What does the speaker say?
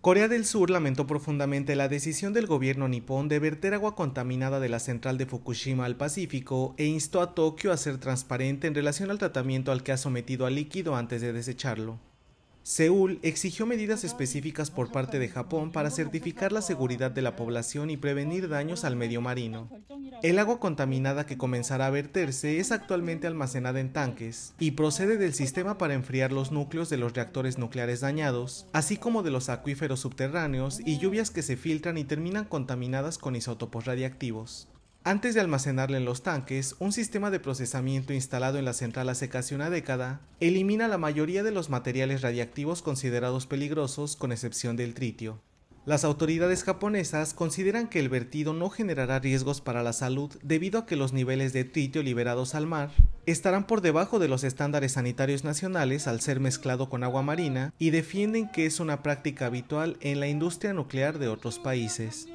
Corea del Sur lamentó profundamente la decisión del gobierno nipón de verter agua contaminada de la central de Fukushima al Pacífico e instó a Tokio a ser transparente en relación al tratamiento al que ha sometido al líquido antes de desecharlo. Seúl exigió medidas específicas por parte de Japón para certificar la seguridad de la población y prevenir daños al medio marino. El agua contaminada que comenzará a verterse es actualmente almacenada en tanques y procede del sistema para enfriar los núcleos de los reactores nucleares dañados, así como de los acuíferos subterráneos y lluvias que se filtran y terminan contaminadas con isótopos radiactivos. Antes de almacenarla en los tanques, un sistema de procesamiento instalado en la central hace casi una década elimina la mayoría de los materiales radiactivos considerados peligrosos con excepción del tritio. Las autoridades japonesas consideran que el vertido no generará riesgos para la salud debido a que los niveles de tritio liberados al mar estarán por debajo de los estándares sanitarios nacionales al ser mezclado con agua marina y defienden que es una práctica habitual en la industria nuclear de otros países.